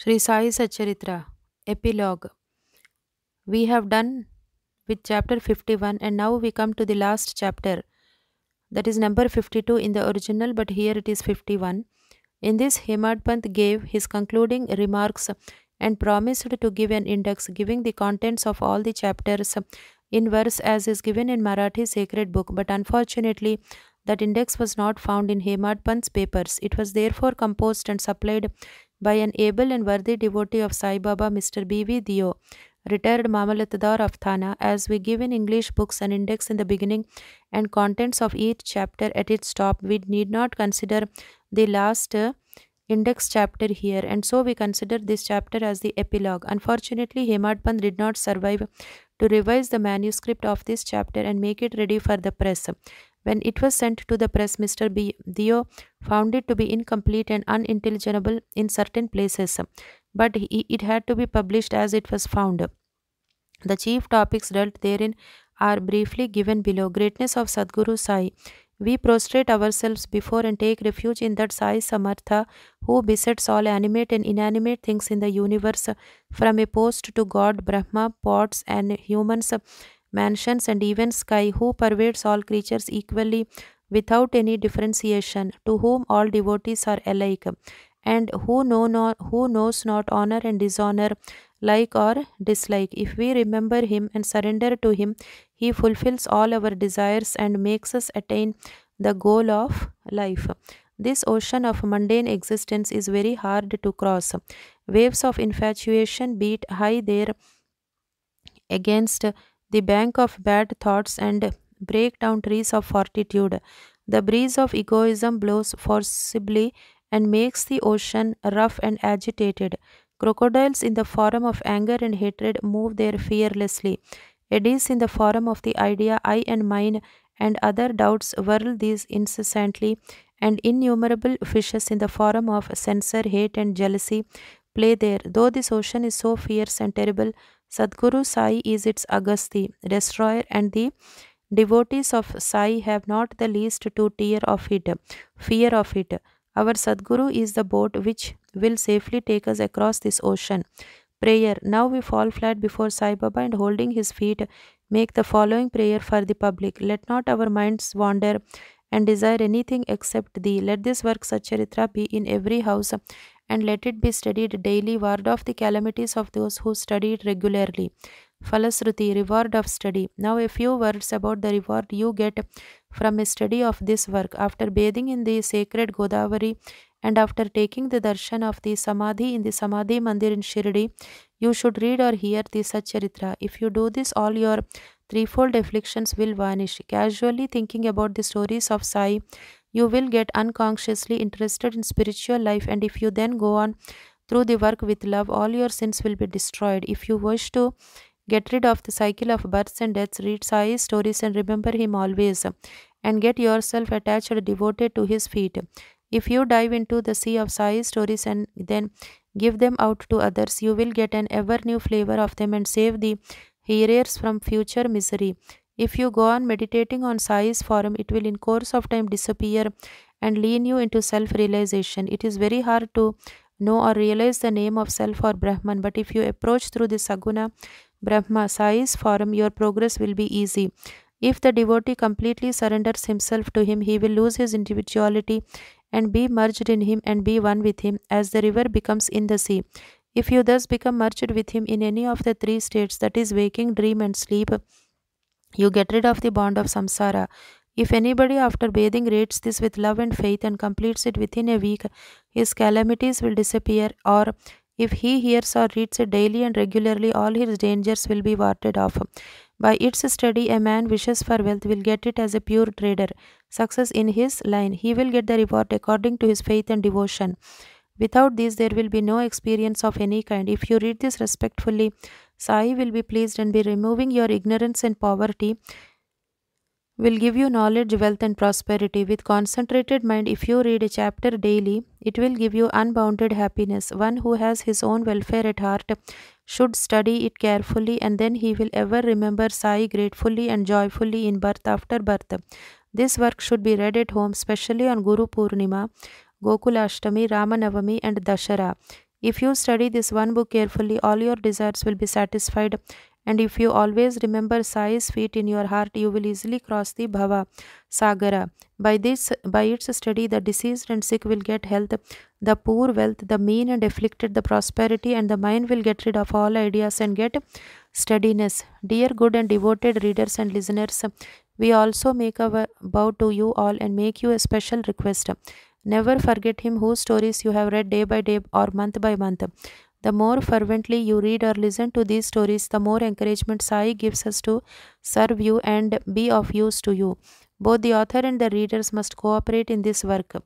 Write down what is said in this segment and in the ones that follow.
Sri Sai Sacharitra Epilogue We have done with chapter 51 and now we come to the last chapter that is number 52 in the original but here it is 51. In this Hemadpant gave his concluding remarks and promised to give an index giving the contents of all the chapters in verse as is given in Marathi sacred book but unfortunately that index was not found in Hemadpant's papers. It was therefore composed and supplied by an able and worthy devotee of Sai Baba, Mr. B.V. Dio, retired Mamalatdar of Thana, as we give in English books an index in the beginning and contents of each chapter at its top. We need not consider the last index chapter here, and so we consider this chapter as the epilogue. Unfortunately, Hemadpan did not survive to revise the manuscript of this chapter and make it ready for the press. When it was sent to the press, Mr. B. Dio found it to be incomplete and unintelligible in certain places, but he, it had to be published as it was found. The chief topics dealt therein are briefly given below. Greatness of Sadguru Sai. We prostrate ourselves before and take refuge in that Sai Samartha who besets all animate and inanimate things in the universe, from a post to God, Brahma, pots, and humans mansions, and even sky, who pervades all creatures equally without any differentiation, to whom all devotees are alike, and who, know not, who knows not honor and dishonor, like or dislike. If we remember Him and surrender to Him, He fulfills all our desires and makes us attain the goal of life. This ocean of mundane existence is very hard to cross. Waves of infatuation beat high there against the bank of bad thoughts and break down trees of fortitude. The breeze of egoism blows forcibly and makes the ocean rough and agitated. Crocodiles in the form of anger and hatred move there fearlessly. Eddies in the form of the idea I and mine and other doubts whirl these incessantly, and innumerable fishes in the form of censor, hate, and jealousy play there. Though this ocean is so fierce and terrible, Sadguru Sai is its Agasti, destroyer, and the devotees of Sai have not the least to tear of it, fear of it. Our Sadguru is the boat which will safely take us across this ocean. Prayer. Now we fall flat before Sai Baba and holding his feet, make the following prayer for the public. Let not our minds wander and desire anything except thee. Let this work, Sacharitra, be in every house and let it be studied daily, ward off the calamities of those who study it regularly. Falasruti, reward of study. Now, a few words about the reward you get from a study of this work. After bathing in the sacred Godavari and after taking the darshan of the Samadhi in the Samadhi Mandir in Shirdi, you should read or hear the Satcharitra. If you do this, all your threefold afflictions will vanish. Casually thinking about the stories of Sai, you will get unconsciously interested in spiritual life and if you then go on through the work with love all your sins will be destroyed if you wish to get rid of the cycle of births and deaths read Sai's stories and remember him always and get yourself attached or devoted to his feet if you dive into the sea of Sai's stories and then give them out to others you will get an ever new flavor of them and save the hearers from future misery if you go on meditating on Sai's form, it will in course of time disappear and lean you into self-realization. It is very hard to know or realize the name of self or Brahman, but if you approach through the Saguna Brahma Sai's form, your progress will be easy. If the devotee completely surrenders himself to him, he will lose his individuality and be merged in him and be one with him as the river becomes in the sea. If you thus become merged with him in any of the three states, that is waking, dream and sleep, you get rid of the bond of samsara. If anybody after bathing reads this with love and faith and completes it within a week, his calamities will disappear, or if he hears or reads it daily and regularly, all his dangers will be warded off. By its study, a man wishes for wealth will get it as a pure trader. Success in his line, he will get the reward according to his faith and devotion. Without this, there will be no experience of any kind. If you read this respectfully, Sai will be pleased and be removing your ignorance and poverty will give you knowledge, wealth, and prosperity. With concentrated mind, if you read a chapter daily, it will give you unbounded happiness. One who has his own welfare at heart should study it carefully, and then he will ever remember Sai gratefully and joyfully in birth after birth. This work should be read at home, specially on Guru Purnima, Gokulashtami, Ramanavami, and Dashara. If you study this one book carefully, all your desires will be satisfied. And if you always remember Sai's feet in your heart, you will easily cross the Bhava Sagara. By this, by its study, the diseased and sick will get health, the poor wealth, the mean and afflicted the prosperity, and the mind will get rid of all ideas and get steadiness. Dear good and devoted readers and listeners, we also make a bow to you all and make you a special request. Never forget him whose stories you have read day by day or month by month. The more fervently you read or listen to these stories, the more encouragement Sai gives us to serve you and be of use to you. Both the author and the readers must cooperate in this work.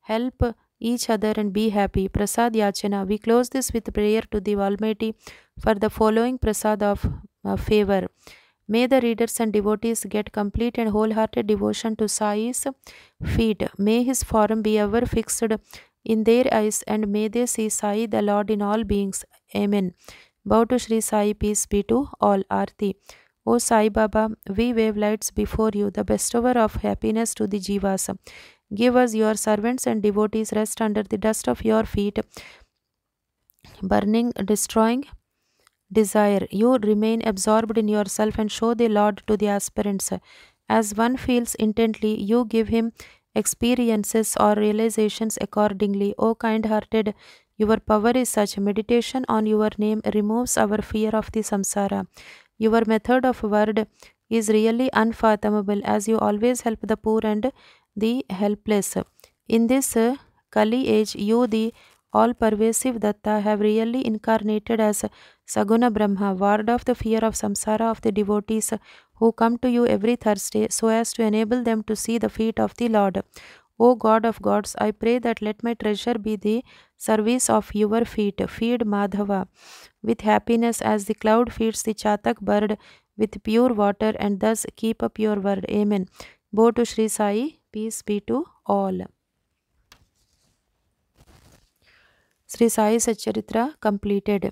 Help each other and be happy. Prasad Yachana. We close this with prayer to the Almighty for the following prasad of uh, favor. May the readers and devotees get complete and wholehearted devotion to Sai's feet. May his form be ever fixed in their eyes and may they see Sai the Lord in all beings. Amen. Bow to Sri Sai, peace be to all. Arti. O Sai Baba, we wave lights before you, the bestower of happiness to the Jivas. Give us your servants and devotees rest under the dust of your feet, burning, destroying, desire. You remain absorbed in yourself and show the Lord to the aspirants. As one feels intently, you give him experiences or realizations accordingly. O kind hearted, your power is such. Meditation on your name removes our fear of the samsara. Your method of word is really unfathomable as you always help the poor and the helpless. In this Kali age, you, the all pervasive Datta have really incarnated as Saguna Brahma, ward of the fear of samsara of the devotees who come to you every Thursday so as to enable them to see the feet of the Lord. O God of gods, I pray that let my treasure be the service of your feet. Feed Madhava with happiness as the cloud feeds the chatak bird with pure water and thus keep up your word. Amen. Bow to Sri Sai. Peace be to all. Shri Sai Satcharitra completed